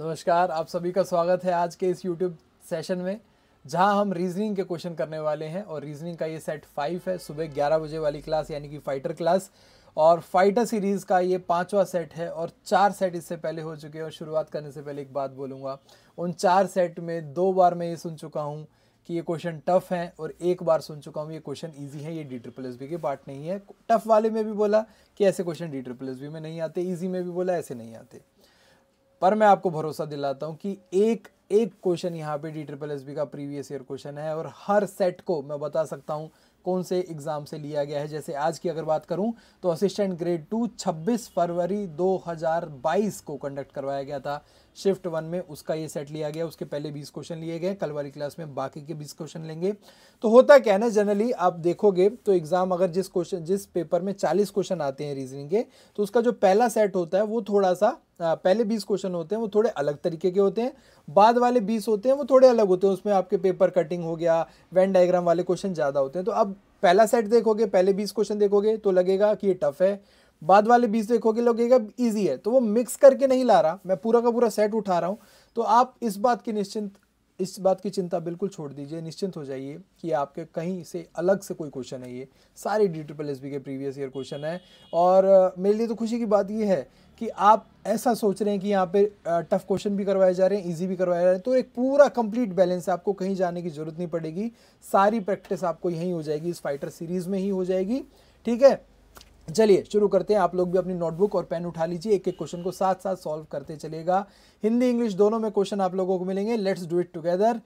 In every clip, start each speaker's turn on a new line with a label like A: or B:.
A: नमस्कार आप सभी का स्वागत है आज के इस YouTube सेशन में जहां हम रीजनिंग के क्वेश्चन करने वाले हैं और रीजनिंग का ये सेट फाइव है सुबह ग्यारह बजे वाली क्लास यानी कि फाइटर क्लास और फाइटर सीरीज़ का ये पांचवा सेट है और चार सेट इससे पहले हो चुके हैं और शुरुआत करने से पहले एक बात बोलूँगा उन चार सेट में दो बार मैं ये सुन चुका हूँ कि ये क्वेश्चन टफ हैं और एक बार सुन चुका हूँ ये क्वेश्चन ईजी है ये डी ट्रिपल एस बी के पार्ट नहीं है टफ वाले में भी बोला कि ऐसे question D triple S B में नहीं आते ईजी में भी बोला ऐसे नहीं आते पर मैं आपको भरोसा दिलाता हूँ कि एक एक क्वेश्चन यहाँ पे डी ट्रिपल एस बी का प्रीवियस ईयर क्वेश्चन है और हर सेट को मैं बता सकता हूँ कौन से एग्ज़ाम से लिया गया है जैसे आज की अगर बात करूं तो असिस्टेंट ग्रेड टू 26 फरवरी 2022 को कंडक्ट करवाया गया था शिफ्ट वन में उसका ये सेट लिया गया उसके पहले बीस क्वेश्चन लिए गए कल वाली क्लास में बाकी के बीस क्वेश्चन लेंगे तो होता क्या है ना जनरली आप देखोगे तो एग्ज़ाम अगर जिस क्वेश्चन जिस पेपर में चालीस क्वेश्चन आते हैं रीजनिंग के तो उसका जो पहला सेट होता है वो थोड़ा सा पहले बीस क्वेश्चन होते हैं वो थोड़े अलग तरीके के होते हैं बाद वाले बीस होते हैं वो थोड़े अलग होते हैं उसमें आपके पेपर कटिंग हो गया वैन डायग्राम वाले क्वेश्चन ज़्यादा होते हैं तो अब पहला सेट देखोगे पहले बीस क्वेश्चन देखोगे तो लगेगा कि ये टफ है बाद वाले बीज देखोगे लगेगा ईजी है तो वो मिक्स करके नहीं ला रहा मैं पूरा का पूरा सेट उठा रहा हूँ तो आप इस बात की निश्चिंत इस बात की चिंता बिल्कुल छोड़ दीजिए निश्चिंत हो जाइए कि आपके कहीं से अलग से कोई क्वेश्चन है ये सारे डी ट्रिपल एस के प्रीवियस ईयर क्वेश्चन है और मेरे लिए तो खुशी की बात ये है कि आप ऐसा सोच रहे हैं कि यहाँ पे टफ क्वेश्चन भी करवाए जा रहे हैं इजी भी करवाए जा रहे हैं तो एक पूरा कंप्लीट बैलेंस है आपको कहीं जाने की ज़रूरत नहीं पड़ेगी सारी प्रैक्टिस आपको यहीं हो जाएगी इस फाइटर सीरीज़ में ही हो जाएगी ठीक है चलिए शुरू करते हैं आप लोग भी अपनी नोटबुक और पेन उठा लीजिए एक एक क्वेश्चन को साथ साथ सॉल्व करते चलेगा हिंदी इंग्लिश दोनों में क्वेश्चन आप लोगों को मिलेंगे let's do it together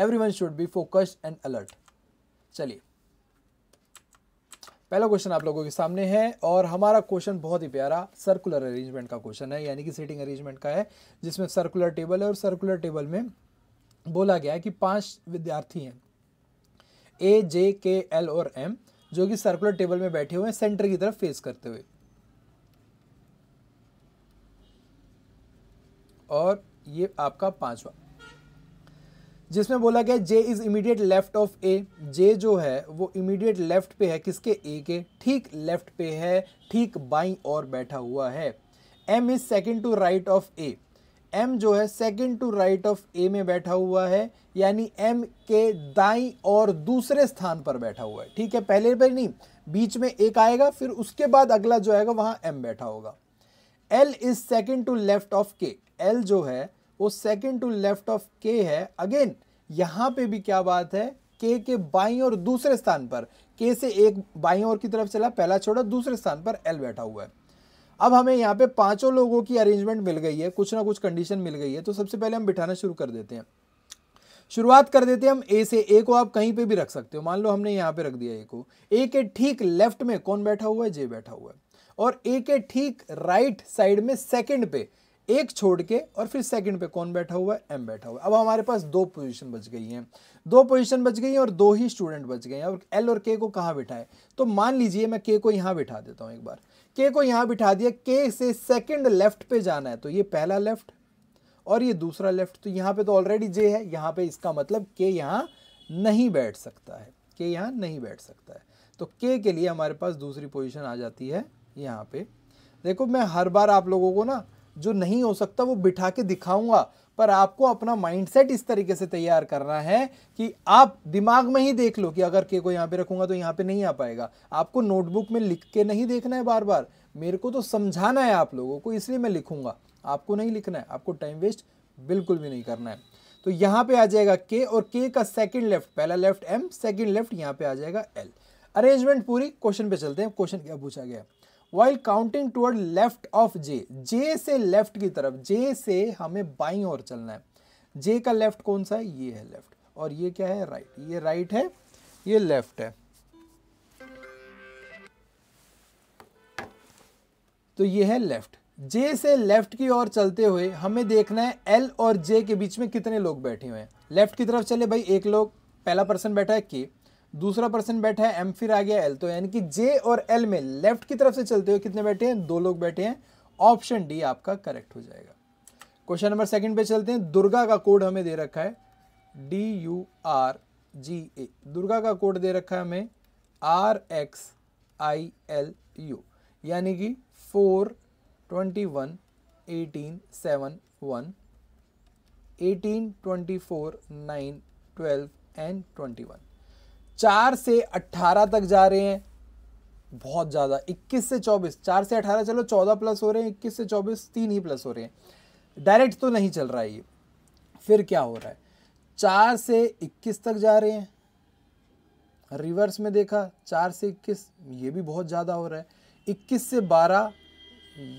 A: everyone should be focused and alert चलिए पहला क्वेश्चन आप लोगों के सामने है और हमारा क्वेश्चन बहुत ही प्यारा सर्कुलर अरेंजमेंट का क्वेश्चन है यानी कि सीटिंग अरेंजमेंट का है जिसमें सर्कुलर टेबल है और सर्कुलर टेबल में बोला गया है कि पांच विद्यार्थी हैं ए जे के एल और एम जो कि सर्कुलर टेबल में बैठे हुए हैं सेंटर की तरफ फेस करते हुए और ये आपका पांचवा जिसमें बोला गया J is immediate left of A J जो है वो इमीडिएट लेफ्ट पे है किसके ए के ठीक लेफ्ट पे है ठीक बाई और बैठा हुआ है M is second to right of A M जो है second to right of A में बैठा हुआ है यानी एम के दाई और दूसरे स्थान पर बैठा हुआ है ठीक है पहले पर नहीं बीच में एक आएगा फिर उसके बाद अगला जो आएगा वहां एम बैठा होगा L is second to left of K L जो है वो सेकंड टू लेफ्ट ऑफ के है अगेन यहाँ पे भी क्या बात है के के बाई और दूसरे स्थान पर के से एक बाई और की तरफ चला पहला छोड़ा दूसरे स्थान पर एल बैठा हुआ है अब हमें यहाँ पे पांचों लोगों की अरेंजमेंट मिल गई है कुछ ना कुछ कंडीशन मिल गई है तो सबसे पहले हम बिठाना शुरू कर देते हैं शुरुआत कर देते हैं हम ए से ए को आप कहीं पे भी रख सकते हो मान लो हमने यहाँ पे रख दिया ए को ए के ठीक लेफ्ट में कौन बैठा हुआ है जे बैठा हुआ है और ए के ठीक राइट साइड में सेकंड पे एक छोड़ के और फिर सेकंड पे कौन बैठा हुआ है एम बैठा हुआ है अब हमारे पास दो पोजीशन बच गई हैं दो पोजीशन बच गई हैं और दो ही स्टूडेंट बच गए हैं और एल और के को कहाँ बिठाए तो मान लीजिए मैं के को यहाँ बिठा देता हूँ एक बार के को यहाँ बिठा दिया के से सेकंड लेफ्ट पे जाना है तो ये पहला लेफ्ट और ये दूसरा लेफ्ट तो यहाँ पर तो ऑलरेडी जे है यहाँ पे इसका मतलब के यहाँ नहीं बैठ सकता है के यहाँ नहीं बैठ सकता है तो के के लिए हमारे पास दूसरी पोजिशन आ जाती है यहाँ पे देखो मैं हर बार आप लोगों को ना जो नहीं हो सकता वो बिठा के दिखाऊंगा पर आपको अपना माइंडसेट इस तरीके से तैयार करना है कि आप दिमाग में ही देख लो कि अगर के को यहाँ पे रखूंगा तो यहाँ पे नहीं आ पाएगा आपको नोटबुक में लिख के नहीं देखना है बार बार मेरे को तो समझाना है आप लोगों को इसलिए मैं लिखूंगा आपको नहीं लिखना है आपको टाइम वेस्ट बिल्कुल भी नहीं करना है तो यहाँ पे आ जाएगा के और के का सेकंड लेफ्ट पहला लेफ्ट एम सेकंड लेफ्ट यहाँ पे आ जाएगा एल अरेंजमेंट पूरी क्वेश्चन पे चलते हैं क्वेश्चन क्या पूछा गया है while counting towards left of J J से लेफ्ट की तरफ जे से हमें बाई और चलना है जे का लेफ्ट कौन सा है ये है लेफ्ट और ये क्या है राइट right. ये राइट right है ये लेफ्ट है तो ये है लेफ्ट जे से लेफ्ट की ओर चलते हुए हमें देखना है एल और जे के बीच में कितने लोग बैठे हुए हैं लेफ्ट की तरफ चले भाई एक लोग पहला पर्सन बैठा है के दूसरा पर्सन बैठा है एम फिर आ गया एल तो यानी कि जे और एल में लेफ्ट की तरफ से चलते हुए कितने बैठे हैं दो लोग बैठे हैं ऑप्शन डी आपका करेक्ट हो जाएगा क्वेश्चन नंबर सेकंड पे चलते हैं दुर्गा का कोड हमें दे रखा है D U R G A Durga का कोड दे रखा है हमें R X I L U यानी कि four twenty one eighteen seven one eighteen twenty four nine twelve and twenty one चार से अट्ठारह तक जा रहे हैं बहुत ज़्यादा इक्कीस से चौबीस चार से अठारह चलो चौदह प्लस हो रहे हैं इक्कीस से चौबीस तीन ही प्लस हो रहे हैं डायरेक्ट तो नहीं चल रहा है ये फिर क्या हो रहा है चार से इक्कीस तक जा रहे हैं रिवर्स में देखा चार से इक्कीस ये भी बहुत ज़्यादा हो रहा है इक्कीस से बारह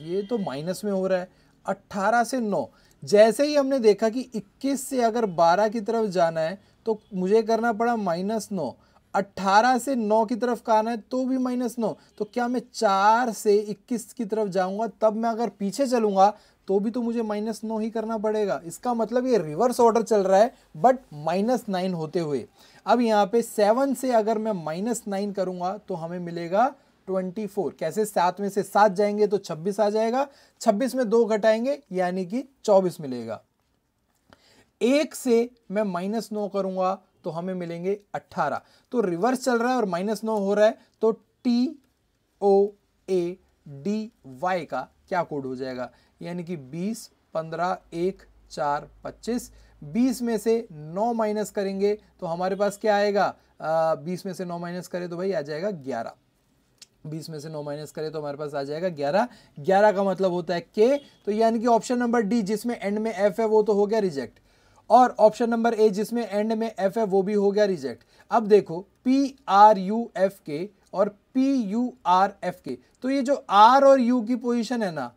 A: ये तो माइनस में हो रहा है अट्ठारह से नौ जैसे ही हमने देखा कि इक्कीस से अगर बारह की तरफ जाना है तो मुझे करना पड़ा माइनस नौ 18 से 9 की तरफ का आना है तो भी माइनस नौ तो क्या मैं 4 से 21 की तरफ जाऊंगा तब मैं अगर पीछे चलूंगा तो भी तो मुझे माइनस नौ ही करना पड़ेगा इसका मतलब ये रिवर्स ऑर्डर चल रहा है बट माइनस नाइन होते हुए अब यहाँ पे सेवन से अगर मैं माइनस नाइन करूंगा तो हमें मिलेगा ट्वेंटी फोर कैसे सात में से सात जाएंगे तो छब्बीस आ जाएगा छब्बीस में दो घटाएंगे यानी कि चौबीस मिलेगा एक से मैं माइनस नौ करूंगा तो हमें मिलेंगे अट्ठारह तो रिवर्स चल रहा है और माइनस नौ हो रहा है तो T O A D Y का क्या कोड हो जाएगा यानी कि बीस पंद्रह एक चार पच्चीस बीस में से नौ माइनस करेंगे तो हमारे पास क्या आएगा बीस में से नौ माइनस करें तो भाई आ जाएगा ग्यारह बीस में से नौ माइनस करें तो हमारे पास आ जाएगा ग्यारह ग्यारह का मतलब होता है के तो यानी कि ऑप्शन नंबर डी जिसमें एंड में एफ है वो तो हो गया रिजेक्ट और ऑप्शन नंबर ए जिसमें एंड में एफ है वो भी हो गया रिजेक्ट अब देखो पी आर यू एफ के और पी यू आर एफ के तो ये जो आर और यू की पोजीशन है ना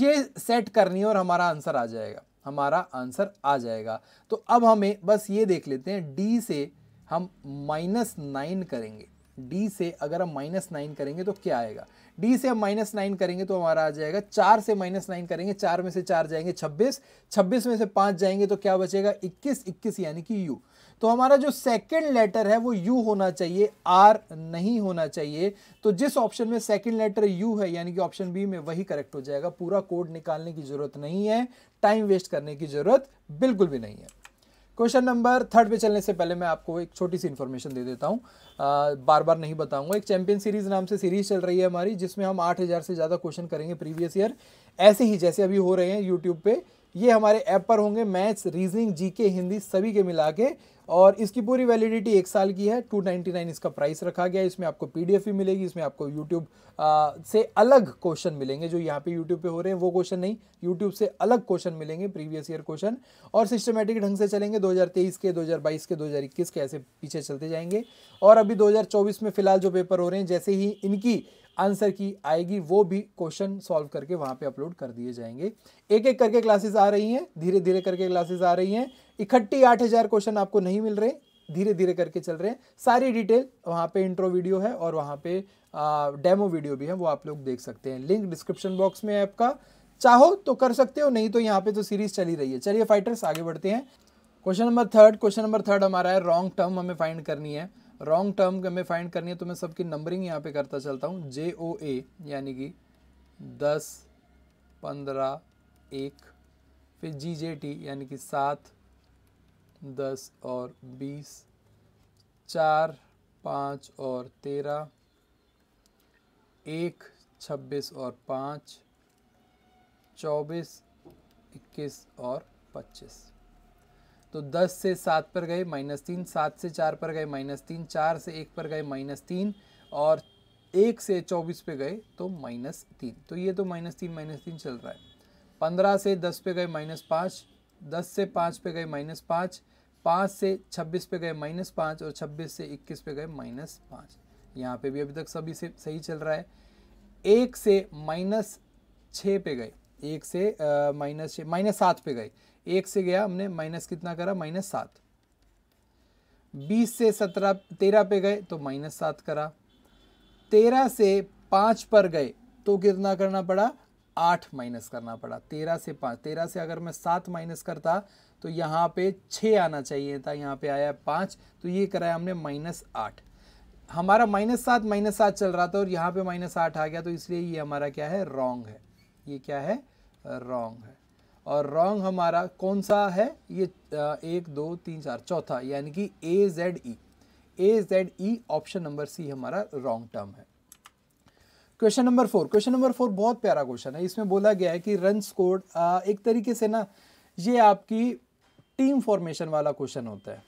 A: ये सेट करनी है और हमारा आंसर आ जाएगा हमारा आंसर आ जाएगा तो अब हमें बस ये देख लेते हैं डी से हम माइनस नाइन करेंगे डी से अगर हम माइनस नाइन करेंगे तो क्या आएगा डी से हम माइनस नाइन करेंगे तो हमारा आ जाएगा चार से माइनस नाइन करेंगे चार में से चार जाएंगे छब्बीस छब्बीस में से पाँच जाएंगे तो क्या बचेगा इक्कीस इक्कीस यानी कि यू तो हमारा जो सेकेंड लेटर है वो यू होना चाहिए आर नहीं होना चाहिए तो जिस ऑप्शन में सेकेंड लेटर यू है यानी कि ऑप्शन बी में वही करेक्ट हो जाएगा पूरा कोड निकालने की जरूरत नहीं है टाइम वेस्ट करने की जरूरत बिल्कुल भी नहीं है क्वेश्चन नंबर थर्ड पे चलने से पहले मैं आपको एक छोटी सी इन्फॉर्मेशन दे देता हूँ बार बार नहीं बताऊंगा एक चैंपियन सीरीज नाम से सीरीज चल रही है हमारी जिसमें हम 8000 से ज़्यादा क्वेश्चन करेंगे प्रीवियस ईयर ऐसे ही जैसे अभी हो रहे हैं यूट्यूब पे ये हमारे ऐप पर होंगे मैथ्स रीजनिंग जीके हिंदी सभी के मिला के और इसकी पूरी वैलिडिटी एक साल की है 299 इसका प्राइस रखा गया है इसमें आपको पीडीएफ भी मिलेगी इसमें आपको यूट्यूब से अलग क्वेश्चन मिलेंगे जो यहाँ पे यूट्यूब पे हो रहे हैं वो क्वेश्चन नहीं यूट्यूब से अलग क्वेश्चन मिलेंगे प्रीवियस ईयर क्वेश्चन और सिस्टमेटिक ढंग से चलेंगे 2023 के 2022 के 2021 के ऐसे पीछे चलते जाएंगे और अभी 2024 में फिलहाल जो पेपर हो रहे हैं जैसे ही इनकी आंसर की आएगी वो भी क्वेश्चन सॉल्व करके वहां पे अपलोड कर दिए जाएंगे एक एक करके क्लासेस आ रही हैं धीरे धीरे करके क्लासेस आ रही हैं इकट्ठी आठ हज़ार क्वेश्चन आपको नहीं मिल रहे धीरे धीरे करके चल रहे हैं सारी डिटेल वहाँ पे इंट्रो वीडियो है और वहाँ पे डेमो वीडियो भी है वो आप लोग देख सकते हैं लिंक डिस्क्रिप्शन बॉक्स में है आपका चाहो तो कर सकते हो नहीं तो यहाँ पे तो सीरीज चली रही है चलिए फाइटर्स आगे बढ़ते हैं question number third question number third हमारा है रॉन्ग टर्म हमें फाइंड करनी है रॉन्ग टर्म हमें फाइंड करनी है तो मैं सबकी नंबरिंग यहाँ पे करता चलता हूँ जे ओ ए यानी कि दस पंद्रह एक फिर जी जे टी यानी कि सात दस और बीस चार पाँच और तेरह एक छब्बीस और पाँच चौबीस इक्कीस और पच्चीस तो दस से सात पर गए माइनस तीन सात से चार पर गए माइनस तीन चार से एक पर गए माइनस तीन और एक से चौबीस पे गए तो माइनस तीन तो ये तो माइनस तीन माइनस तीन चल रहा है पंद्रह से दस पे गए माइनस पाँच दस से पाँच पे गए माइनस पाँच पाँच से छब्बीस पे गए माइनस पाँच और छब्बीस से इक्कीस पे गए माइनस पाँच यहाँ पे भी अभी तक सभी से सही चल रहा है एक से माइनस छः पे गए एक से माइनस छः माइनस सात पे गए एक से गया हमने माइनस कितना करा माइनस सात बीस से सत्रह तेरह पे गए तो माइनस सात करा तेरह से पाँच पर गए तो कितना करना पड़ा आठ माइनस करना पड़ा तेरह से पाँच तेरह से अगर मैं सात माइनस करता तो यहाँ पे छः आना चाहिए था यहाँ पे आया पाँच तो ये कराया हमने माइनस आठ हमारा माइनस सात माइनस सात चल रहा था और यहाँ पे माइनस आठ आ गया तो इसलिए ये हमारा क्या है रॉन्ग है ये क्या है रॉन्ग है और रॉन्ग हमारा कौन सा है ये एक दो तीन चार चौथा यानी कि A Z E A Z E option number C हमारा रॉन्ग टर्म है question number four question number four बहुत प्यारा क्वेश्चन है इसमें बोला गया है कि रन स्कोर्ड एक तरीके से ना ये आपकी टीम फॉर्मेशन वाला क्वेश्चन होता है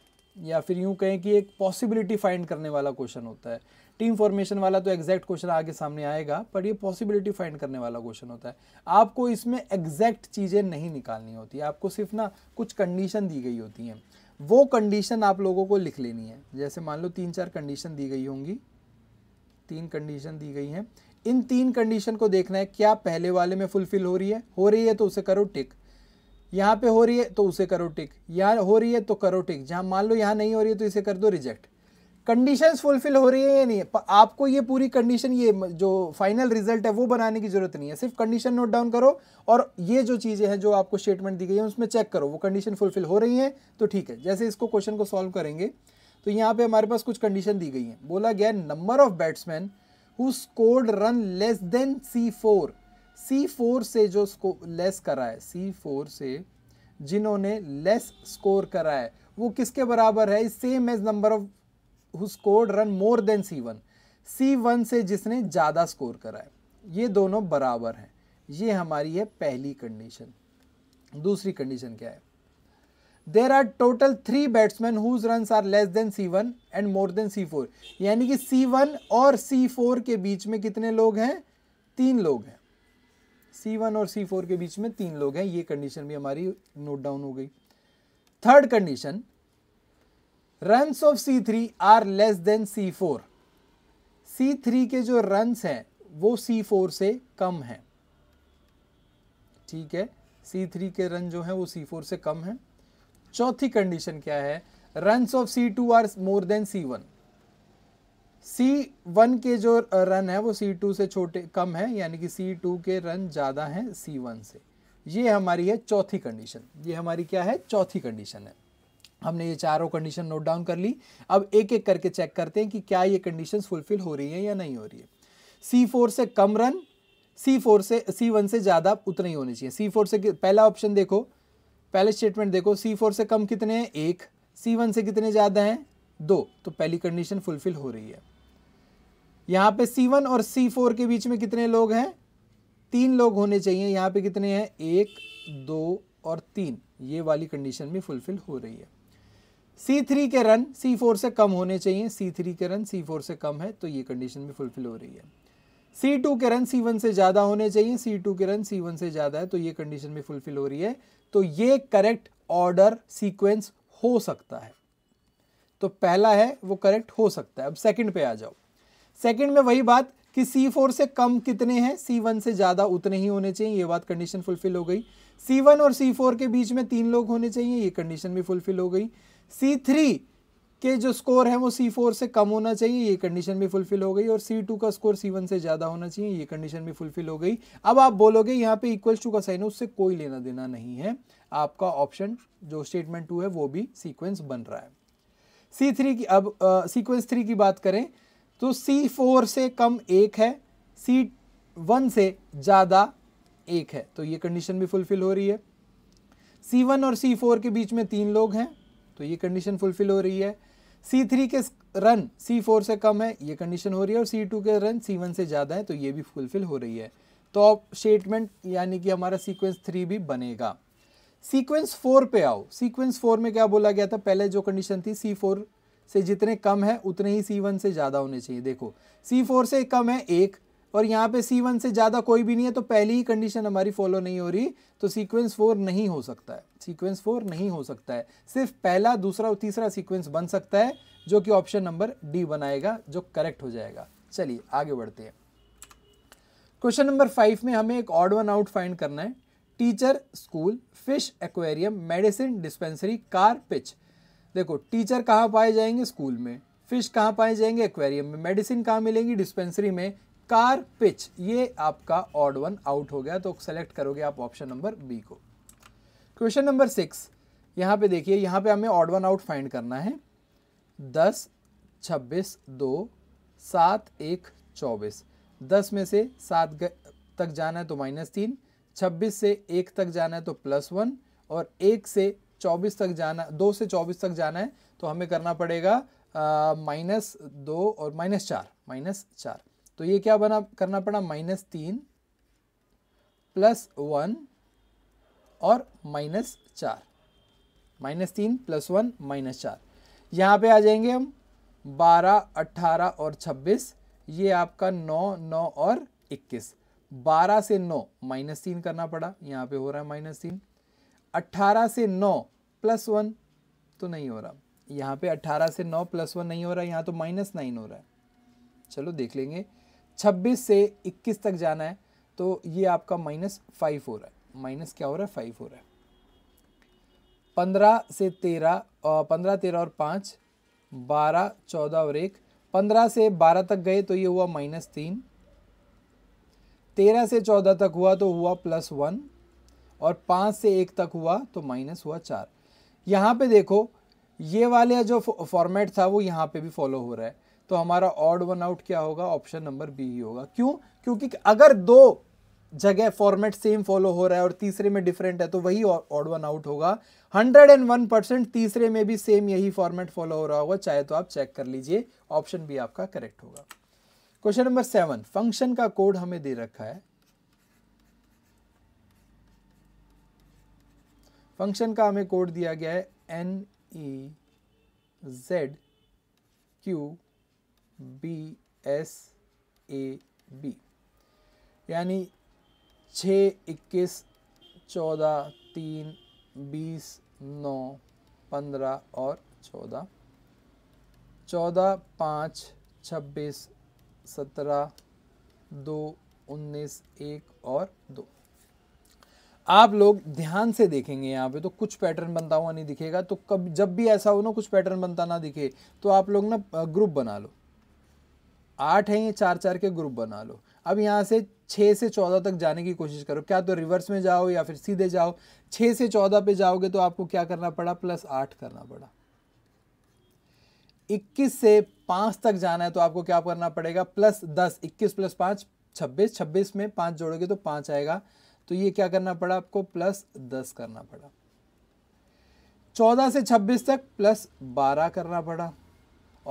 A: या फिर यूँ कहें कि एक पॉसिबिलिटी फाइंड करने वाला क्वेश्चन होता है टीम फॉर्मेशन वाला तो एग्जैक्ट क्वेश्चन आगे सामने आएगा पर ये पॉसिबिलिटी फाइंड करने वाला क्वेश्चन होता है आपको इसमें एग्जैक्ट चीज़ें नहीं निकालनी होती आपको सिर्फ ना कुछ कंडीशन दी गई होती हैं वो कंडीशन आप लोगों को लिख लेनी है जैसे मान लो तीन चार कंडीशन दी गई होंगी तीन कंडीशन दी गई हैं इन तीन कंडीशन को देखना है क्या पहले वाले में फुलफिल हो रही है हो रही है तो उसे करो टिक यहाँ पे हो रही है तो उसे करो टिक यहाँ हो रही है तो करो टिक जहाँ मान लो यहाँ नहीं हो रही है तो इसे कर दो रिजेक्ट कंडीशंस फुलफिल हो रही है या नहीं पर आपको ये पूरी कंडीशन ये जो फाइनल रिजल्ट है वो बनाने की जरूरत नहीं है सिर्फ कंडीशन नोट डाउन करो और ये जो चीज़ें हैं जो आपको स्टेटमेंट दी गई है उसमें चेक करो वो कंडीशन फुलफिल हो रही है तो ठीक है जैसे इसको क्वेश्चन को सॉल्व करेंगे तो यहाँ पे हमारे पास कुछ कंडीशन दी गई है बोला गया number of batsman who scored run less than C four C four से जो लेस करा है सी फोर से जिन्होंने लेस स्कोर करा है वो किसके बराबर है same as number of who score run more than C one C one से जिसने ज़्यादा स्कोर करा है ये दोनों बराबर हैं ये हमारी है पहली कंडीशन दूसरी कंडीशन क्या है there are total three batsman whose run are less than C one and more than C four यानी कि सी वन और सी फोर के बीच में कितने लोग हैं तीन लोग हैं सी वन और सी फोर के बीच में तीन लोग हैं ये कंडीशन भी हमारी नोट डाउन हो गई third condition runs of C three are less than C four C three के जो रन्स हैं वो सी फोर से कम हैं ठीक है सी थ्री के रन जो हैं वो सी फोर से कम हैं चौथी कंडीशन क्या है runs of C two are more than C one C one के जो रन है वो सी टू से छोटे कम है यानी कि सी टू के रन ज़्यादा हैं सी वन से ये हमारी है चौथी कंडीशन ये हमारी क्या है चौथी कंडीशन है हमने ये चारों कंडीशन नोट डाउन कर ली अब एक एक करके चेक करते हैं कि क्या ये कंडीशन फुलफिल हो रही है या नहीं हो रही है सी फोर से कम रन सी फोर से सी वन से ज़्यादा उतने ही होने चाहिए सी फोर से पहला ऑप्शन देखो पहले स्टेटमेंट देखो सी फोर से कम कितने हैं एक सी वन से कितने ज़्यादा हैं दो तो पहली कंडीशन फुलफिल हो रही है यहाँ पे C1 और C4 के बीच में कितने लोग हैं तीन लोग होने चाहिए यहाँ पे कितने हैं एक दो और तीन ये वाली कंडीशन भी फुलफिल हो रही है C3 के रन C4 से कम होने चाहिए C3 के रन C4 से कम है तो ये कंडीशन भी फुलफिल हो रही है C2 के रन C1 से ज़्यादा होने चाहिए C2 के रन C1 से ज़्यादा है तो ये कंडीशन भी फुलफिल हो रही है तो ये करेक्ट ऑर्डर सीक्वेंस हो सकता है तो पहला है वो करेक्ट हो सकता है अब सेकंड पे आ जाओ सेकंड में वही बात कि C4 से कम कितने हैं C1 से ज़्यादा उतने ही होने चाहिए ये बात कंडीशन फुलफिल हो गई C1 और C4 के बीच में तीन लोग होने चाहिए ये कंडीशन भी फुलफिल हो गई C3 के जो स्कोर है वो C4 से कम होना चाहिए ये कंडीशन भी फुलफिल हो गई और C2 का स्कोर C1 से ज़्यादा होना चाहिए ये कंडीशन भी फुलफिल हो गई अब आप बोलोगे यहाँ पे इक्वल्स टू का साइन है उससे कोई लेना देना नहीं है आपका ऑप्शन जो स्टेटमेंट टू है वो भी सीक्वेंस बन रहा है सी थ्री की अब सीक्वेंस थ्री की बात करें तो सी फोर से कम एक है सी वन से ज़्यादा एक है तो ये कंडीशन भी फुलफिल हो रही है सी वन और सी फोर के बीच में तीन लोग हैं तो ये कंडीशन फुलफिल हो रही है सी थ्री के रन सी फोर से कम है ये कंडीशन हो रही है और सी टू के रन सी वन से ज़्यादा है तो ये भी फुलफिल हो रही है तो अब स्टेटमेंट यानी कि हमारा सीक्वेंस थ्री भी बनेगा सीक्वेंस फोर पे आओ सीक्वेंस फोर में क्या बोला गया था पहले जो कंडीशन थी सी फोर से जितने कम है उतने ही सी वन से ज़्यादा होने चाहिए देखो सी फोर से कम है एक और यहाँ पे सी वन से ज़्यादा कोई भी नहीं है तो पहली ही कंडीशन हमारी फॉलो नहीं हो रही तो सीक्वेंस फोर नहीं हो सकता है सीक्वेंस फोर नहीं हो सकता है सिर्फ पहला दूसरा और तीसरा सीक्वेंस बन सकता है जो कि ऑप्शन नंबर डी बनाएगा जो करेक्ट हो जाएगा चलिए आगे बढ़ते हैं क्वेश्चन नंबर फाइव में हमें एक ऑड वन आउट फाइंड करना है teacher school fish aquarium medicine dispensary car pitch देखो टीचर कहाँ पाए जाएंगे स्कूल में फिश कहाँ पाए जाएंगे एक्वेरियम में मेडिसिन कहाँ मिलेंगी डिस्पेंसरी में कार पिच ये आपका ऑड वन आउट हो गया तो सेलेक्ट करोगे आप ऑप्शन नंबर बी को क्वेश्चन नंबर सिक्स यहाँ पे देखिए यहाँ पे हमें ऑड वन आउट फाइंड करना है दस छब्बीस दो सात एक चौबीस दस में से सात तक जाना है तो माइनस तीन छब्बीस से एक तक जाना है तो प्लस वन और एक से चौबीस तक जाना दो से चौबीस तक जाना है तो हमें करना पड़ेगा माइनस दो और माइनस चार माइनस चार तो ये क्या बना करना पड़ा माइनस तीन प्लस वन और माइनस चार माइनस तीन प्लस वन माइनस चार यहाँ पे आ जाएंगे हम बारह अट्ठारह और छब्बीस ये आपका नौ नौ और इक्कीस बारह से नौ माइनस तीन करना पड़ा यहाँ पे हो रहा है माइनस तीन 18 से 9 प्लस वन तो नहीं हो रहा यहाँ पे 18 से 9 प्लस वन नहीं हो रहा यहाँ तो माइनस नाइन हो रहा है चलो देख लेंगे 26 से 21 तक जाना है तो ये आपका माइनस फाइव हो रहा है माइनस क्या हो रहा है फाइव हो रहा है पंद्रह से तेरह पंद्रह तेरह और पाँच बारह चौदह और एक पंद्रह से बारह तक गए तो ये हुआ माइनस तीन तेरह से चौदह तक हुआ तो हुआ प्लस वन और पाँच से एक तक हुआ तो माइनस हुआ चार यहाँ पे देखो ये वाले जो फॉर्मेट था वो यहाँ पे भी फॉलो हो रहा है तो हमारा ऑड वन आउट क्या होगा ऑप्शन नंबर बी ही होगा क्यों क्योंकि अगर दो जगह फॉर्मेट सेम फॉलो हो रहा है और तीसरे में डिफरेंट है तो वही ऑड वन आउट होगा 101 परसेंट तीसरे में भी सेम यही फॉर्मेट फॉलो हो रहा होगा चाहे तो आप चेक कर लीजिए ऑप्शन बी आपका करेक्ट होगा क्वेश्चन नंबर सेवन फंक्शन का कोड हमें दे रखा है फंक्शन का हमें कोड दिया गया है N E Z Q B S A B यानी छः इक्कीस चौदह तीन बीस नौ पंद्रह और चौदह चौदह पाँच छब्बीस सत्रह दो उन्नीस एक और दो आप लोग ध्यान से देखेंगे यहाँ पे तो कुछ पैटर्न बनता हुआ नहीं दिखेगा तो कब जब भी ऐसा हो ना कुछ पैटर्न बनता ना दिखे तो आप लोग ना ग्रुप बना लो आठ हैं ये चार चार के ग्रुप बना लो अब यहाँ से छः से चौदह तक जाने की कोशिश करो क्या तो रिवर्स में जाओ या फिर सीधे जाओ छः से चौदह पे जाओगे तो आपको क्या करना पड़ा प्लस आठ करना पड़ा इक्कीस से पाँच तक जाना है तो आपको क्या करना पड़ेगा प्लस दस इक्कीस प्लस पाँच छब्बीस छब्बीस में पाँच जोड़ोगे तो पाँच आएगा तो ये क्या करना पड़ा आपको प्लस दस करना पड़ा चौदह से छब्बीस तक प्लस बारह करना पड़ा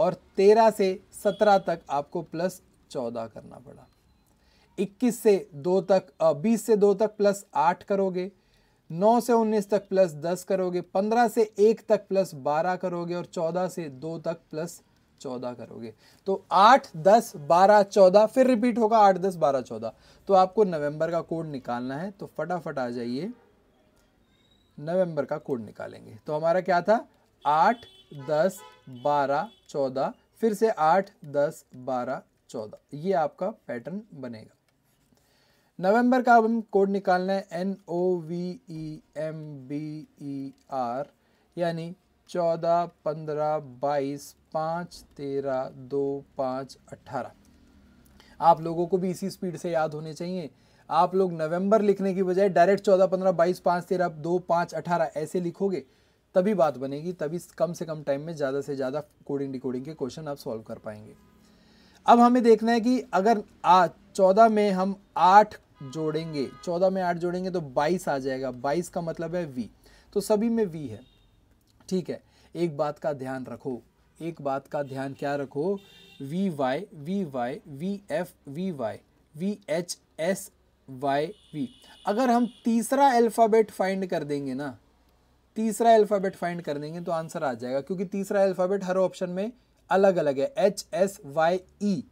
A: और तेरह से सत्रह तक आपको प्लस चौदह करना पड़ा इक्कीस से दो तक बीस से दो तक प्लस आठ करोगे नौ से उन्नीस तक प्लस दस करोगे पंद्रह से एक तक प्लस बारह करोगे और चौदह से दो तक प्लस चौदह करोगे तो आठ दस बारह चौदह फिर रिपीट होगा आठ दस बारह चौदह तो आपको नवंबर का कोड निकालना है तो फटाफट आ जाइए नवंबर का कोड निकालेंगे तो हमारा क्या था आठ दस बारह चौदह फिर से आठ दस बारह चौदह ये आपका पैटर्न बनेगा नवंबर का अब हम कोड निकालना है N O V E M B E R यानी चौदह पंद्रह बाईस पाँच तेरह दो पाँच अट्ठारह आप लोगों को भी इसी स्पीड से याद होने चाहिए आप लोग नवंबर लिखने की बजाय डायरेक्ट चौदह पंद्रह बाईस पाँच तेरह दो पाँच अठारह ऐसे लिखोगे तभी बात बनेगी तभी कम से कम टाइम में ज़्यादा से ज़्यादा कोडिंग डिकोडिंग के क्वेश्चन आप सॉल्व कर पाएंगे अब हमें देखना है कि अगर आ चौदह में हम आठ जोड़ेंगे चौदह में आठ जोड़ेंगे तो बाईस आ जाएगा बाईस का मतलब है वी तो सभी में वी है ठीक है एक बात का ध्यान रखो एक बात का ध्यान क्या रखो V Y V Y V F V Y V H S Y V अगर हम तीसरा अल्फ़ाबेट फाइंड कर देंगे ना तीसरा अल्फ़ाबेट फाइंड कर देंगे तो आंसर आ जाएगा क्योंकि तीसरा अल्फ़ाबेट हर ऑप्शन में अलग अलग है H S Y E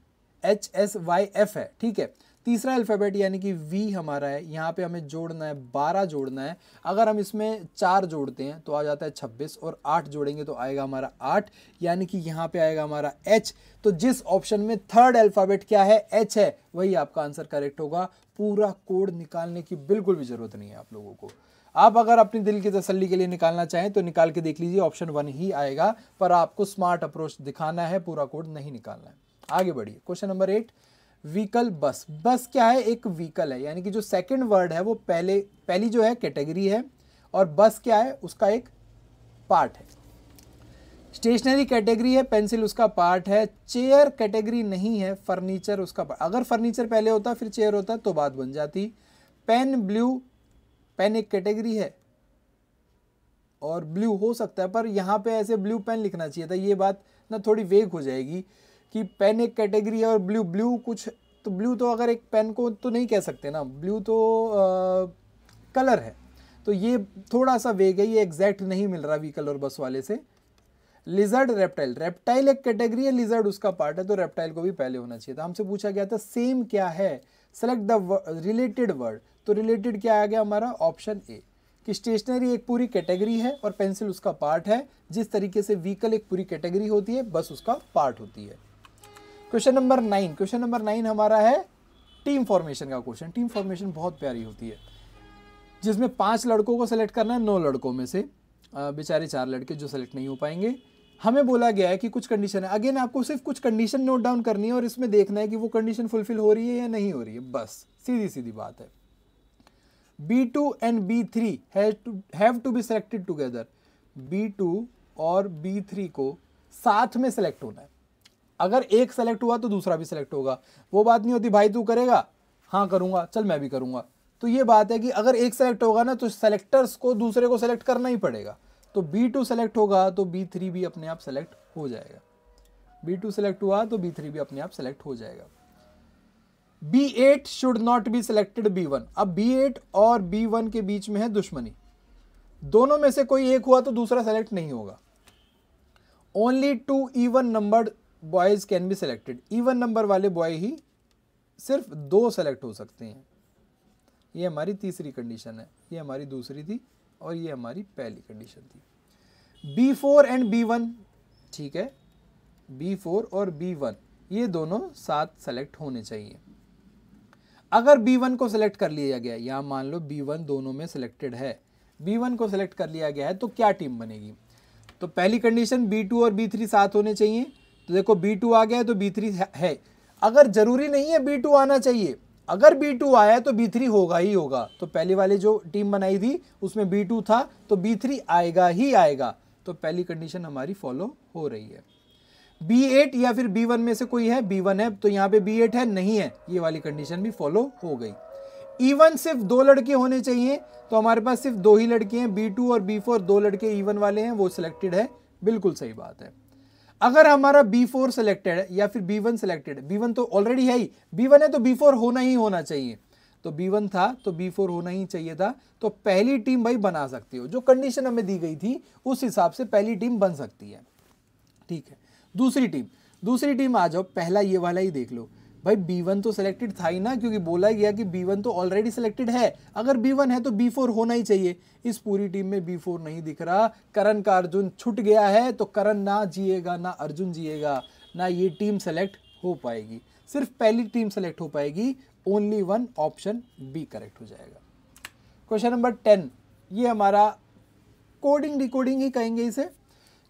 A: H S Y F है ठीक है तीसरा अल्फ़ाबेट यानी कि वी हमारा है यहाँ पे हमें जोड़ना है बारह जोड़ना है अगर हम इसमें चार जोड़ते हैं तो आ जाता है छब्बीस और आठ जोड़ेंगे तो आएगा हमारा आठ यानी कि यहाँ पे आएगा हमारा एच तो जिस ऑप्शन में थर्ड अल्फ़ाबेट क्या है एच है वही आपका आंसर करेक्ट होगा पूरा कोड निकालने की बिल्कुल भी ज़रूरत नहीं है आप लोगों को आप अगर अपनी दिल की तसली के लिए निकालना चाहें तो निकाल के देख लीजिए ऑप्शन वन ही आएगा पर आपको स्मार्ट अप्रोच दिखाना है पूरा कोड नहीं निकालना है आगे बढ़िए क्वेश्चन नंबर एट व्हीकल बस बस क्या है एक व्हीकल है यानी कि जो सेकंड वर्ड है वो पहले पहली जो है कैटेगरी है और बस क्या है उसका एक पार्ट है स्टेशनरी कैटेगरी है पेंसिल उसका पार्ट है चेयर कैटेगरी नहीं है फर्नीचर उसका पार्ट अगर फर्नीचर पहले होता फिर चेयर होता तो बात बन जाती पेन ब्लू पेन एक कैटेगरी है और ब्लू हो सकता है पर यहाँ पे ऐसे ब्लू पेन लिखना चाहिए था ये बात ना थोड़ी वेग हो जाएगी कि पेन एक कैटेगरी है और ब्लू ब्लू कुछ तो ब्लू तो अगर एक पेन को तो नहीं कह सकते ना ब्लू तो आ, कलर है तो ये थोड़ा सा वेग है ये एग्जैक्ट नहीं मिल रहा व्हीकल और बस वाले से लिजर्ड रेप्टाइल रेप्टाइल एक कैटेगरी है लिजर्ड उसका पार्ट है तो रेप्टाइल को भी पहले होना चाहिए था तो हमसे पूछा गया था सेम क्या है सेलेक्ट द रिलेटेड वर्ड तो रिलेटेड क्या आ गया हमारा ऑप्शन ए कि स्टेशनरी एक पूरी कैटेगरी है और पेंसिल उसका पार्ट है जिस तरीके से व्हीकल एक पूरी कैटेगरी होती है बस उसका पार्ट होती है question number nine question number nine हमारा है टीम फॉर्मेशन का क्वेश्चन टीम फॉर्मेशन बहुत प्यारी होती है जिसमें पांच लड़कों को सिलेक्ट करना है नौ लड़कों में से बेचारे चार लड़के जो सेलेक्ट नहीं हो पाएंगे हमें बोला गया है कि कुछ कंडीशन है अगेन आपको सिर्फ कुछ कंडीशन नोट डाउन करनी है और इसमें देखना है कि वो कंडीशन फुलफिल हो रही है या नहीं हो रही है बस सीधी सीधी बात है B two and B three have to be selected together B two और बी थ्री को साथ में सेलेक्ट होना है अगर एक सेलेक्ट हुआ तो दूसरा भी सेलेक्ट होगा वो बात नहीं होती भाई तू करेगा हाँ करूँगा चल मैं भी करूँगा तो ये बात है कि अगर एक सेलेक्ट होगा ना तो सेलेक्टर्स को दूसरे को सेलेक्ट करना ही पड़ेगा तो बी टू सेलेक्ट होगा तो बी थ्री भी अपने आप सेलेक्ट हो जाएगा बी टू सेलेक्ट हुआ तो बी थ्री भी अपने आप सेलेक्ट हो जाएगा B eight should not be selected B one अब बी एट और बी वन के बीच में है दुश्मनी दोनों में से कोई एक हुआ तो दूसरा सेलेक्ट नहीं होगा only two even number boys can be selected even number वाले बॉय ही सिर्फ दो सेलेक्ट हो सकते हैं ये हमारी तीसरी कंडीशन है ये हमारी दूसरी थी और ये हमारी पहली कंडीशन थी B four and B one ठीक है बी फोर और बी वन ये दोनों साथ सेलेक्ट होने चाहिए अगर बी वन को सेलेक्ट कर लिया गया या मान लो बी वन दोनों में सेलेक्टेड है बी वन को सेलेक्ट कर लिया गया है तो क्या टीम बनेगी तो पहली कंडीशन बी टू और बी थ्री साथ होने चाहिए तो देखो बी टू आ गया है तो बी थ्री है अगर ज़रूरी नहीं है बी टू आना चाहिए अगर बी टू आया तो बी थ्री होगा ही होगा तो पहली वाली जो टीम बनाई थी उसमें बी टू था तो बी थ्री आएगा ही आएगा तो पहली कंडीशन हमारी फॉलो हो रही है बी एट या फिर बी वन में से कोई है बी वन है तो यहाँ पे बी एट है नहीं है ये वाली कंडीशन भी फॉलो हो गई ईवन e सिर्फ दो लड़के होने चाहिए तो हमारे पास सिर्फ दो ही लड़के हैं बी टू और बी फोर दो लड़के ईवन e वाले हैं वो सिलेक्टेड है बिल्कुल सही बात है अगर हमारा बी फोर सिलेक्टेड या फिर B one selected B one तो ऑलरेडी है ही बी वन है तो बी फोर होना ही होना चाहिए तो बी वन था तो बी फोर होना ही चाहिए था तो पहली टीम भाई बना सकती हो जो कंडीशन हमें दी गई थी उस हिसाब से पहली टीम बन सकती है ठीक है दूसरी टीम दूसरी टीम आ जाओ पहला ये वाला ही देख लो भाई वन तो सिलेक्टेड था ही ना क्योंकि बोला गया कि बी वन तो ऑलरेडी सिलेक्टेड है अगर बी वन है तो बी फोर होना ही चाहिए इस पूरी टीम में बी फोर नहीं दिख रहा करण का अर्जुन छुट गया है तो करण ना जिएगा ना अर्जुन जिएगा ना ये टीम सेलेक्ट हो पाएगी सिर्फ पहली टीम सेलेक्ट हो पाएगी only one option B correct हो जाएगा क्वेश्चन नंबर टेन ये हमारा कोडिंग डिकोडिंग ही कहेंगे इसे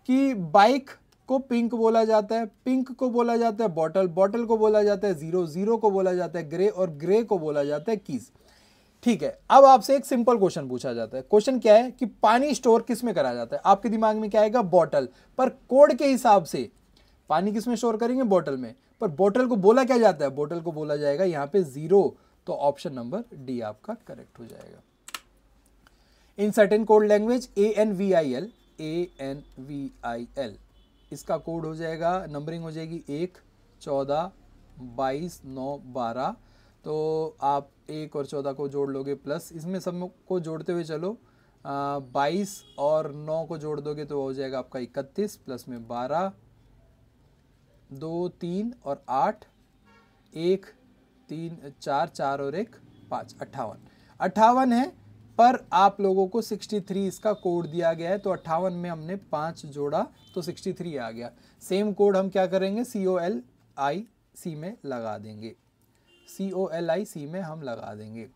A: कि बाइक को पिंक बोला जाता है पिंक को बोला जाता है बॉटल बॉटल को बोला जाता है जीरो जीरो को बोला जाता है ग्रे और ग्रे को बोला जाता है कीज ठीक है अब आपसे एक सिंपल क्वेश्चन पूछा जाता है क्वेश्चन क्या है कि पानी स्टोर किस में करा जाता है आपके दिमाग में क्या आएगा बॉटल पर कोड के हिसाब से पानी किस में स्टोर करेंगे बॉटल में पर बॉटल को बोला क्या जाता है बॉटल को बोला जाएगा यहां पे जीरो तो ऑप्शन नंबर डी आपका करेक्ट हो जाएगा in certain code language A N V I L A N V I L इसका कोड हो जाएगा नंबरिंग हो जाएगी एक चौदह बाईस नौ बारह तो आप एक और चौदह को जोड़ लोगे प्लस इसमें सब को जोड़ते हुए चलो बाईस और नौ को जोड़ दोगे तो हो जाएगा आपका इकतीस प्लस में बारह दो तीन और आठ एक तीन चार चार और एक पाँच अट्ठावन अट्ठावन है पर आप लोगों को 63 इसका कोड दिया गया है तो अट्ठावन में हमने पाँच जोड़ा तो 63 आ गया सेम कोड हम क्या करेंगे सी ओ एल आई सी में लगा देंगे सी ओ एल आई सी में हम लगा देंगे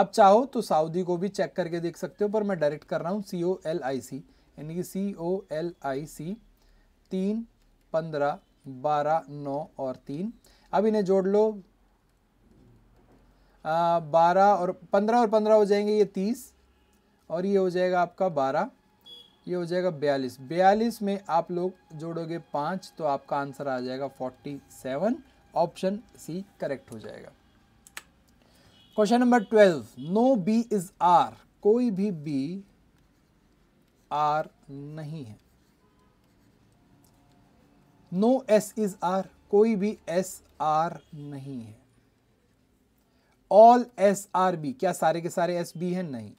A: आप चाहो तो सऊदी को भी चेक करके देख सकते हो पर मैं डायरेक्ट कर रहा हूँ सी ओ एल आई सी यानी कि सी ओ एल आई सी तीन पंद्रह बारह नौ और तीन अब इन्हें जोड़ लो बारह और पंद्रह और पंद्रह हो जाएंगे ये तीस और ये हो जाएगा आपका बारह ये हो जाएगा बयालीस बयालीस में आप लोग जोड़ोगे पाँच तो आपका आंसर आ जाएगा forty seven option C correct हो जाएगा question number twelve no B is R कोई भी बी आर नहीं है नो एस इज आर कोई भी एस आर नहीं है ऑल एस आर बी क्या सारे के सारे एस बी हैं नहीं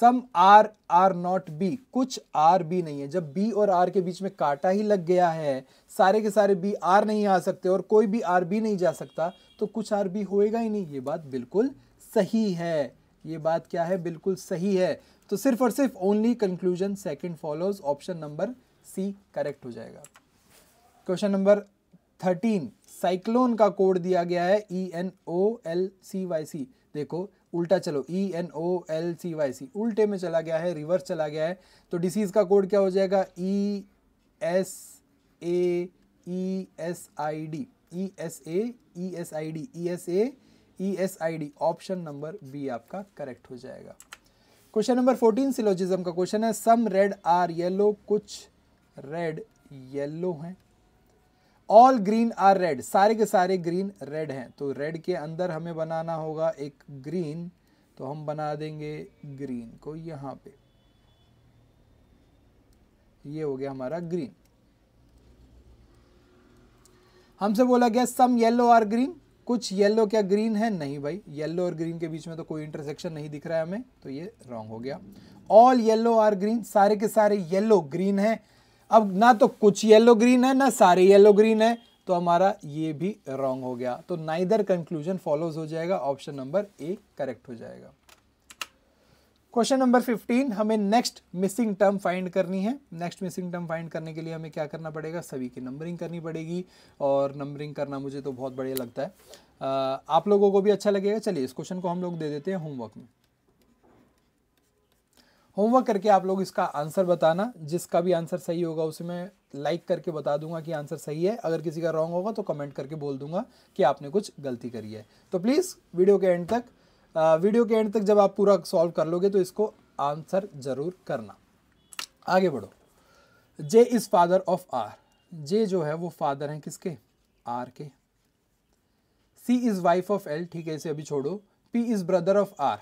A: some R are not B कुछ आर बी नहीं है जब बी और आर के बीच में काटा ही लग गया है सारे के सारे बी आर नहीं आ सकते और कोई भी आर बी नहीं जा सकता तो कुछ आर बी होएगा ही नहीं ये बात बिल्कुल सही है ये बात क्या है बिल्कुल सही है तो सिर्फ और सिर्फ only conclusion second follows option number C correct हो जाएगा क्वेश्चन नंबर थर्टीन साइक्लोन का कोड दिया गया है E N O L C Y C देखो उल्टा चलो E N O L C Y C उल्टे में चला गया है रिवर्स चला गया है तो डिसीज़ का कोड क्या हो जाएगा E S A E S I D E S A E S I D E S A E S I D option number B आपका करेक्ट हो जाएगा क्वेश्चन नंबर फोर्टीन सिलोजिज्म का question है some red are yellow कुछ red yellow हैं all green are red सारे के सारे ग्रीन रेड हैं तो रेड के अंदर हमें बनाना होगा एक ग्रीन तो हम बना देंगे ग्रीन को यहां पे ये हो गया हमारा ग्रीन हमसे बोला गया सम येलो आर ग्रीन कुछ येलो क्या ग्रीन है नहीं भाई येलो और ग्रीन के बीच में तो कोई इंटरसेक्शन नहीं दिख रहा है हमें तो ये रॉन्ग हो गया ऑल येलो आर ग्रीन सारे के सारे येलो ग्रीन है अब ना तो कुछ येलो ग्रीन है ना सारे येलो ग्रीन है तो हमारा ये भी रॉन्ग हो गया तो नाइदर कंक्लूजन फॉलोज हो जाएगा ऑप्शन नंबर ए करेक्ट हो जाएगा क्वेश्चन नंबर 15 हमें नेक्स्ट मिसिंग टर्म फाइंड करनी है नेक्स्ट मिसिंग टर्म फाइंड करने के लिए हमें क्या करना पड़ेगा सभी की नंबरिंग करनी पड़ेगी और नंबरिंग करना मुझे तो बहुत बढ़िया लगता है आप लोगों को भी अच्छा लगेगा चलिए इस क्वेश्चन को हम लोग दे देते हैं होमवर्क में होमवर्क करके आप लोग इसका आंसर बताना जिसका भी आंसर सही होगा उसे मैं लाइक करके बता दूंगा कि आंसर सही है अगर किसी का रॉन्ग होगा तो कमेंट करके बोल दूंगा कि आपने कुछ गलती करी है तो प्लीज़ वीडियो के एंड तक वीडियो के एंड तक जब आप पूरा सॉल्व कर लोगे तो इसको आंसर ज़रूर करना आगे बढ़ो J is father of R J जो है वो फादर हैं किसके आर के C is wife of L ठीक है इसे अभी छोड़ो P is brother of R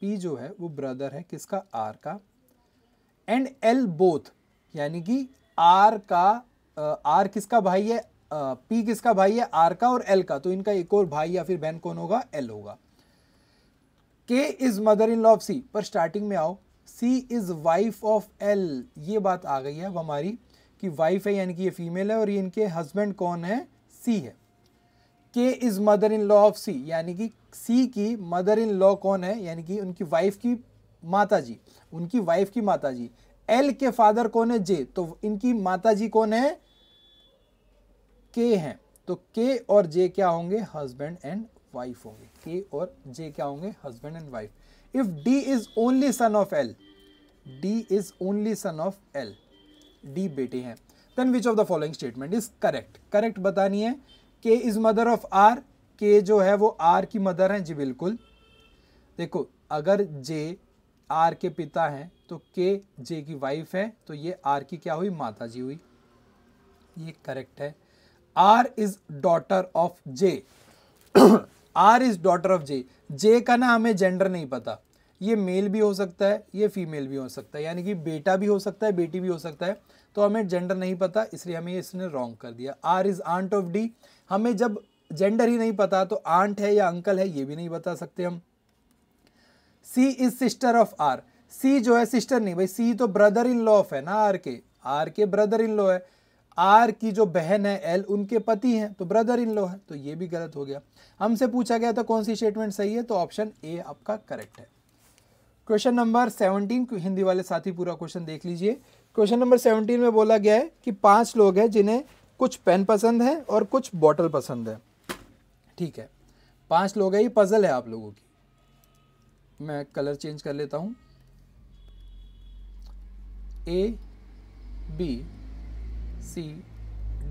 A: P जो है वो ब्रदर है किसका आर का एंड एल बोथ यानी कि आर का आर किसका भाई है पी किसका भाई है आर का और एल का तो इनका एक और भाई या फिर बहन कौन होगा एल होगा K is mother in law of C पर स्टार्टिंग में आओ C is wife of L ये बात आ गई है अब हमारी कि वाइफ है यानी कि ये फीमेल है और ये इनके हस्बैंड कौन है सी है K is mother in law of C यानी कि सी की मदर इन लॉ कौन है यानी कि उनकी वाइफ की माता जी उनकी वाइफ की माता जी एल के फादर कौन है जे तो इनकी माता जी कौन है के हैं तो के और जे क्या होंगे हस्बैंड एंड वाइफ होंगे के और जे क्या होंगे husband and wife if D is only son of L D is only son of L D बेटे हैं then which of the following statement is correct correct बतानी है K is mother of are के जो है वो are की mother है जी बिल्कुल देखो अगर जे आर के पिता हैं तो के जे की वाइफ है तो ये आर की क्या हुई माता जी हुई ये करेक्ट है R is daughter of J R is daughter of J J का ना हमें जेंडर नहीं पता ये मेल भी हो सकता है ये फीमेल भी हो सकता है यानी कि बेटा भी हो सकता है बेटी भी हो सकता है तो हमें जेंडर नहीं पता इसलिए हमें इसने रॉन्ग कर दिया R is aunt of D हमें जब जेंडर ही नहीं पता तो आंट है या अंकल है ये भी नहीं बता सकते हम C is sister of R C जो है सिस्टर नहीं भाई सी तो ब्रदर इन लॉ ऑफ है ना आर के आर के ब्रदर इन लॉ है आर की जो बहन है एल उनके पति हैं तो ब्रदर इन लॉ है तो ये भी गलत हो गया हमसे पूछा गया था कौन सी स्टेटमेंट सही है तो ऑप्शन ए आपका करेक्ट है क्वेश्चन नंबर सेवनटीन हिंदी वाले साथी पूरा क्वेश्चन देख लीजिए क्वेश्चन नंबर सेवनटीन में बोला गया है कि पांच लोग हैं जिन्हें कुछ पेन पसंद है और कुछ बॉटल पसंद है ठीक है पांच लोग हैं ये पज़ल है आप लोगों की मैं कलर चेंज कर लेता हूँ ए बी सी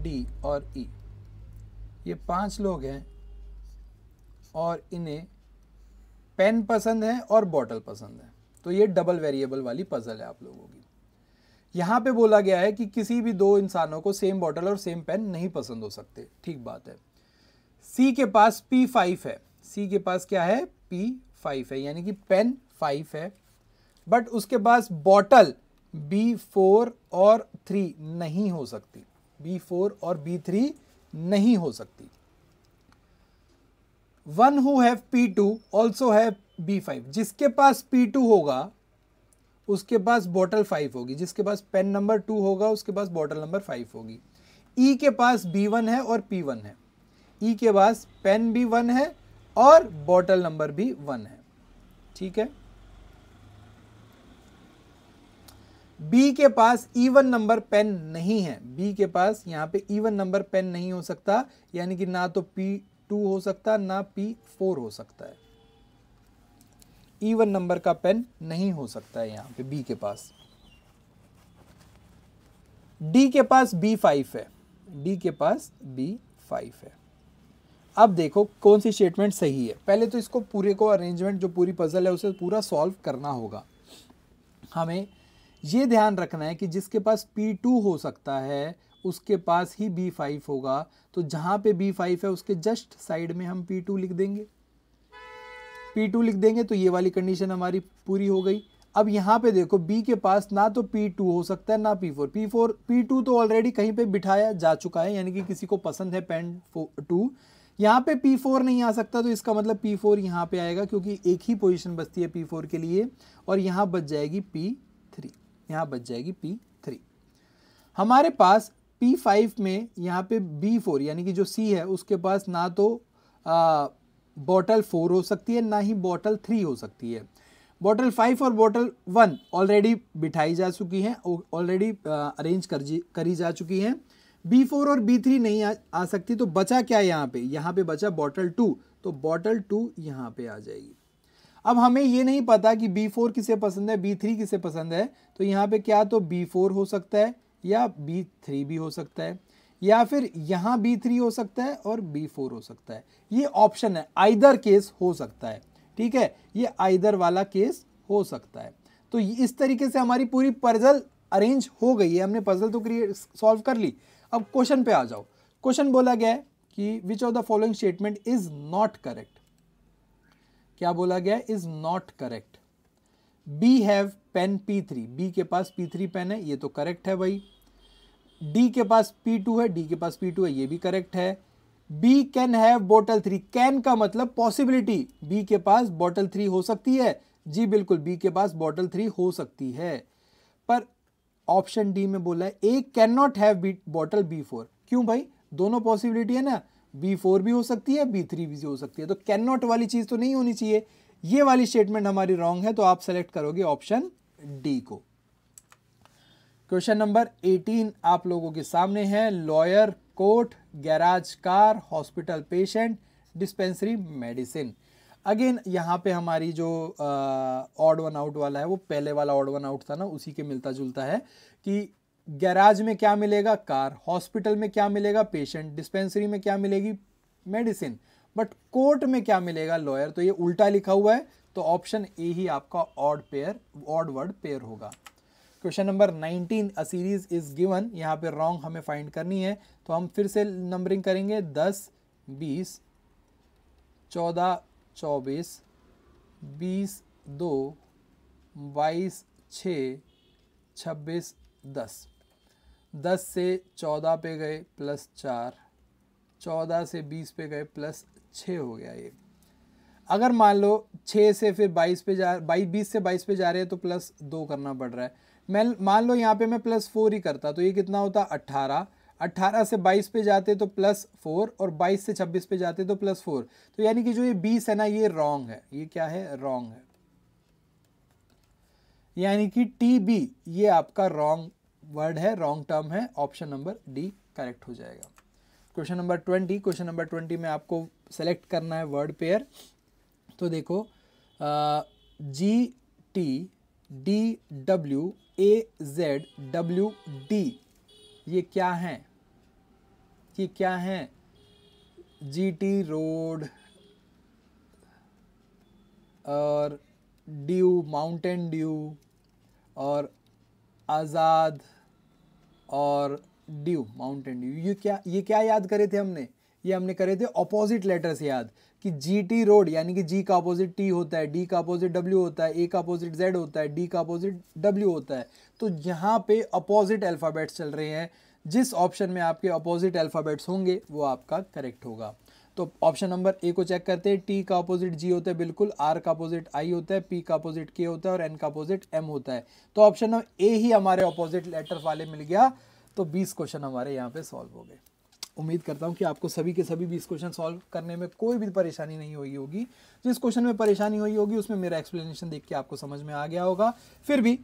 A: डी और ई e. ये पांच लोग हैं और इन्हें पेन पसंद है और बॉटल पसंद है तो ये डबल वेरिएबल वाली पज़ल है आप लोगों की यहाँ पे बोला गया है कि किसी भी दो इंसानों को सेम बॉटल और सेम पेन नहीं पसंद हो सकते ठीक बात है सी के पास पी फाइव है सी के पास क्या है पी फाइव है यानी कि पेन फाइव है बट उसके पास बॉटल बी फोर और थ्री नहीं हो सकती बी फोर और बी थ्री नहीं हो सकती one who have P two also have B five जिसके पास पी टू होगा उसके पास बॉटल फाइव होगी जिसके पास पेन नंबर टू होगा उसके पास बॉटल नंबर फाइव होगी ई e के पास बी वन है और पी वन है ई e के पास पेन भी वन है और बॉटल नंबर भी वन है ठीक है बी के पास इवन नंबर पेन नहीं है बी के पास यहाँ पे इवन नंबर पेन नहीं हो सकता यानी कि ना तो पी टू हो सकता ना पी फोर हो सकता है इवन नंबर का पेन नहीं हो सकता है यहां पे बी के पास डी के पास बी फाइव है डी के पास बी फाइव है अब देखो कौन सी स्टेटमेंट सही है पहले तो इसको पूरे को अरेंजमेंट जो पूरी पजल है उसे पूरा सॉल्व करना होगा हमें यह ध्यान रखना है कि जिसके पास P2 हो सकता है उसके पास ही B5 होगा तो जहां पे B5 है उसके जस्ट साइड में हम P2 लिख देंगे पी टू लिख देंगे तो ये वाली कंडीशन हमारी पूरी हो गई अब यहाँ पे देखो बी के पास ना तो पी टू हो सकता है ना P four P four P two तो ऑलरेडी कहीं पे बिठाया जा चुका है यानी कि किसी को पसंद है पेन टू यहाँ पे पी फोर नहीं आ सकता तो इसका मतलब पी फोर यहाँ पे आएगा क्योंकि एक ही पोजिशन बचती है पी फोर के लिए और यहाँ बच जाएगी पी थ्री यहाँ बच जाएगी पी थ्री हमारे पास पी फाइव में यहाँ पे बी फोर यानी कि जो सी है उसके पास ना तो आ, बॉटल फोर हो सकती है ना ही बॉटल थ्री हो सकती है बॉटल फाइव और बॉटल वन ऑलरेडी बिठाई जा चुकी हैं ऑलरेडी अरेंज कर करी जा चुकी हैं बी फोर और बी थ्री नहीं आ, आ सकती तो बचा क्या यहाँ पे यहाँ पे बचा बॉटल टू तो बॉटल टू यहाँ पे आ जाएगी अब हमें ये नहीं पता कि बी फोर किसे पसंद है बी थ्री किसे पसंद है तो यहाँ पे क्या तो बी फोर हो सकता है या बी थ्री भी हो सकता है या फिर यहाँ बी थ्री हो सकता है और बी फोर हो सकता है ये ऑप्शन है आइदर केस हो सकता है ठीक है ये आइदर वाला केस हो सकता है तो इस तरीके से हमारी पूरी पर्जल अरेंज हो गई है हमने पजल तो क्रिएट सॉल्व कर ली अब क्वेश्चन पे आ जाओ क्वेश्चन बोला गया है कि which of the following statement is not correct क्या बोला गया is not correct B have pen P three B के पास पी थ्री पेन है ये तो करेक्ट है भाई डी के पास पी टू है डी के पास पी टू है ये भी करेक्ट है B can have bottle three can का मतलब पॉसिबिलिटी बी के पास बॉटल थ्री हो सकती है जी बिल्कुल बी के पास बॉटल थ्री हो सकती है पर ऑप्शन डी में बोला है A can not have bottle B four क्यों भाई दोनों पॉसिबिलिटी है ना बी फोर भी हो सकती है बी थ्री भी हो सकती है तो कैन नॉट वाली चीज़ तो नहीं होनी चाहिए ये वाली स्टेटमेंट हमारी रॉन्ग है तो आप सेलेक्ट करोगे ऑप्शन डी को क्वेश्चन नंबर 18 आप लोगों के सामने है lawyer court garage car hospital patient dispensary medicine again यहाँ पे हमारी जो ऑड वन आउट वाला है वो पहले वाला ऑड वन आउट था ना उसी के मिलता जुलता है कि गैराज में क्या मिलेगा कार हॉस्पिटल में क्या मिलेगा पेशेंट डिस्पेंसरी में क्या मिलेगी मेडिसिन बट कोर्ट में क्या मिलेगा लॉयर तो ये उल्टा लिखा हुआ है तो ऑप्शन ए ही आपका odd pair odd word pair होगा question number 19 a series is given यहाँ पे रॉन्ग हमें फाइंड करनी है तो हम फिर से नंबरिंग करेंगे 10 बीस 14 चौबीस दो बाईस छब्बीस दस दस से चौदह पे गए प्लस चार चौदह से बीस पे गए प्लस छ हो गया ये अगर मान लो छः से फिर बाईस पे जा बाईस बीस से बाईस पे जा रहे हैं तो प्लस दो करना पड़ रहा है मैं मान लो यहाँ पे मैं प्लस फोर ही करता तो ये कितना होता अट्ठारह अट्ठारह से बाईस पे जाते तो प्लस फोर और बाईस से छब्बीस पे जाते तो प्लस फोर तो यानी कि जो ये बीस है ना ये रॉन्ग है ये क्या है रॉन्ग है यानी कि टी बी ये आपका रॉन्ग वर्ड है रॉन्ग टर्म है ऑप्शन नंबर डी करेक्ट हो जाएगा question number twenty question number twenty में आपको सेलेक्ट करना है वर्ड पेयर तो देखो G T D W A Z W D ये क्या हैं ये क्या हैं टी रोड और ड्यू माउंटेन ड्यू और आज़ाद और ड्यू माउंटेन ड्यू ये क्या ये क्या याद करे थे हमने ये हमने करे थे ऑपोजिट लेटर्स याद कि जी टी रोड यानी कि जी का अपोजिट टी होता है डी का अपोजिट डब्ल्यू होता है ए का अपोजिट जेड होता है डी का अपोजिट डब्ल्यू होता है तो यहाँ पे अपोजिट अल्फ़ाबेट्स चल रहे हैं जिस ऑप्शन में आपके अपोजिट अल्फ़ाबेट्स होंगे वो आपका करेक्ट होगा तो ऑप्शन नंबर ए को चेक करते हैं टी का अपोजिट जी होता है बिल्कुल आर का अपोजिट आई होता है पी का अपोजिट के होता है और एन का अपोजिट एम होता है तो ऑप्शन नंबर ए ही हमारे अपोजिट लेटर वाले मिल गया तो बीस क्वेश्चन हमारे यहाँ पे सॉल्व हो गए उम्मीद करता हूँ कि आपको सभी के सभी भी इस क्वेश्चन सॉल्व करने में कोई भी परेशानी नहीं हुई होगी जिस क्वेश्चन में परेशानी हुई होगी उसमें मेरा एक्सप्लेनेशन देख के आपको समझ में आ गया होगा फिर भी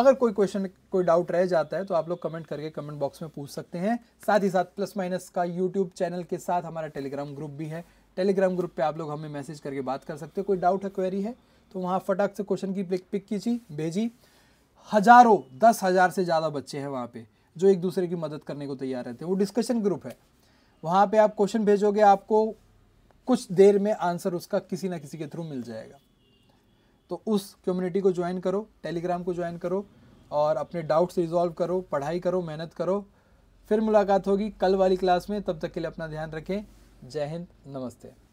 A: अगर कोई क्वेश्चन कोई डाउट रह जाता है तो आप लोग कमेंट करके कमेंट बॉक्स में पूछ सकते हैं साथ ही साथ प्लस माइनस का यूट्यूब चैनल के साथ हमारा टेलीग्राम ग्रुप भी है टेलीग्राम ग्रुप पे आप लोग हमें मैसेज करके बात कर सकते हो कोई डाउट है क्वेरी है तो वहाँ फटाक से क्वेश्चन की पिक कीजिए भेजी हजारों दस हज़ार से ज़्यादा बच्चे हैं वहाँ पे जो एक दूसरे की मदद करने को तैयार रहते हैं वो डिस्कशन ग्रुप है वहाँ पे आप क्वेश्चन भेजोगे आपको कुछ देर में आंसर उसका किसी ना किसी के थ्रू मिल जाएगा तो उस कम्युनिटी को ज्वाइन करो टेलीग्राम को ज्वाइन करो और अपने डाउट्स रिजॉल्व करो पढ़ाई करो मेहनत करो फिर मुलाकात होगी कल वाली क्लास में तब तक के लिए अपना ध्यान रखें जय हिंद नमस्ते